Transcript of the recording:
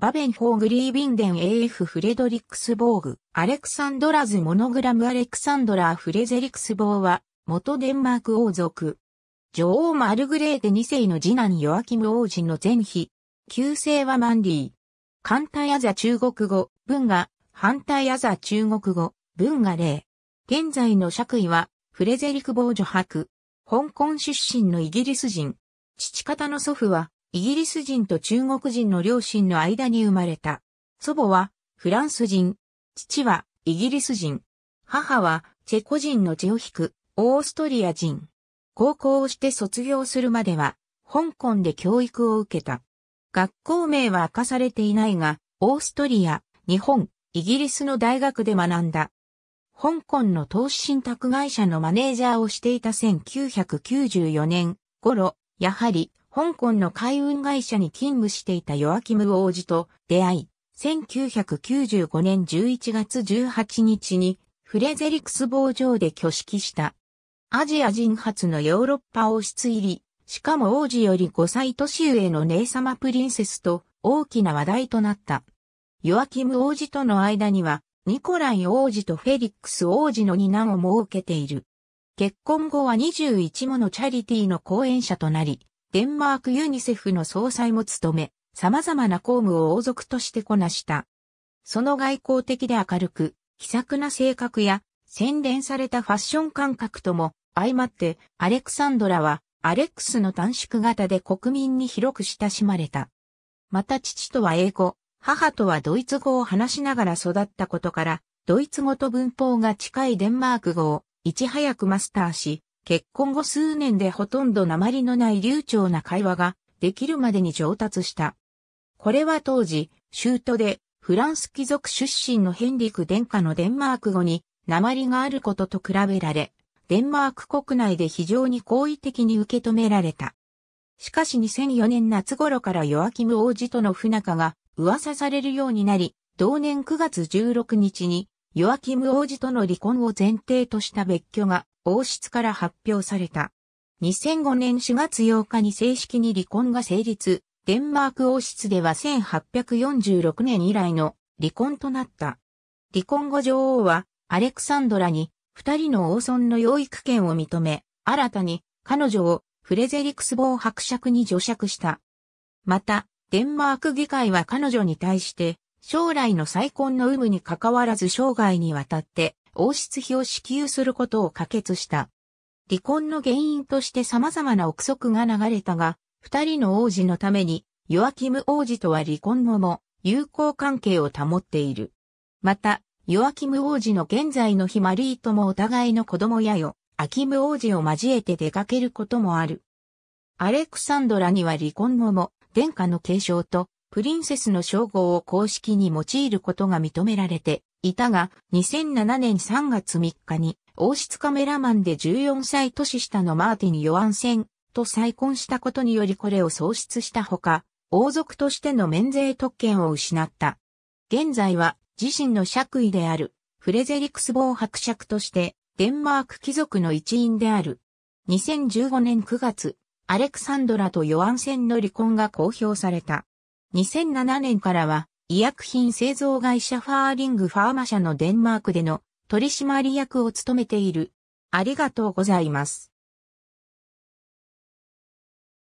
バベンフォーグリービンデン AF フレドリックスボーグ、アレクサンドラズモノグラムアレクサンドラーフレゼリクスボーは、元デンマーク王族。女王マルグレーテ2世の次男ヨアキム王子の前妃。旧姓はマンィー。艦隊アザ中国語、文が、反対アザ中国語、文が例。現在の爵位は、フレゼリク・ボージョ伯。香港出身のイギリス人。父方の祖父は、イギリス人と中国人の両親の間に生まれた。祖母はフランス人、父はイギリス人、母はチェコ人の血を引くオーストリア人。高校をして卒業するまでは、香港で教育を受けた。学校名は明かされていないが、オーストリア、日本、イギリスの大学で学んだ。香港の投資信託会社のマネージャーをしていた1994年頃、やはり香港の海運会社に勤務していたヨアキム王子と出会い、1995年11月18日にフレゼリクス傍上で挙式した。アジア人初のヨーロッパ王室入り、しかも王子より5歳年上の姉様プリンセスと大きな話題となった。ヨアキム王子との間には、ニコライ王子とフェリックス王子の二男を設けている。結婚後は21ものチャリティーの講演者となり、デンマークユニセフの総裁も務め、様々な公務を王族としてこなした。その外交的で明るく、気さくな性格や、洗練されたファッション感覚とも、相まって、アレクサンドラは、アレックスの短縮型で国民に広く親しまれた。また父とは英語、母とはドイツ語を話しながら育ったことから、ドイツ語と文法が近いデンマーク語をいち早くマスターし、結婚後数年でほとんど鉛のない流暢な会話ができるまでに上達した。これは当時、シュートでフランス貴族出身のヘンリク殿下のデンマーク語に鉛があることと比べられ、デンマーク国内で非常に好意的に受け止められた。しかし2004年夏頃からヨアキム王子との不仲が噂されるようになり、同年9月16日にヨアキム王子との離婚を前提とした別居が王室から発表された。2005年4月8日に正式に離婚が成立、デンマーク王室では1846年以来の離婚となった。離婚後女王はアレクサンドラに二人の王孫の養育権を認め、新たに彼女をフレゼリクスボウ伯爵に除爵した。また、デンマーク議会は彼女に対して、将来の再婚の有無に関わらず生涯にわたって、王室費を支給することを可決した。離婚の原因として様々な憶測が流れたが、二人の王子のために、ヨアキム王子とは離婚後も友好関係を保っている。また、ヨアキム王子の現在の日マリーともお互いの子供やよ、アキム王子を交えて出かけることもある。アレクサンドラには離婚後も、殿下の継承と、プリンセスの称号を公式に用いることが認められていたが、2007年3月3日に、王室カメラマンで14歳年下のマーティン・ヨアンセンと再婚したことによりこれを喪失したほか、王族としての免税特権を失った。現在は自身の爵位であるフレゼリクスボー伯爵としてデンマーク貴族の一員である。2015年9月、アレクサンドラとヨアンセンの離婚が公表された。2007年からは医薬品製造会社ファーリングファーマ社のデンマークでの取締役を務めている。ありがとうございます。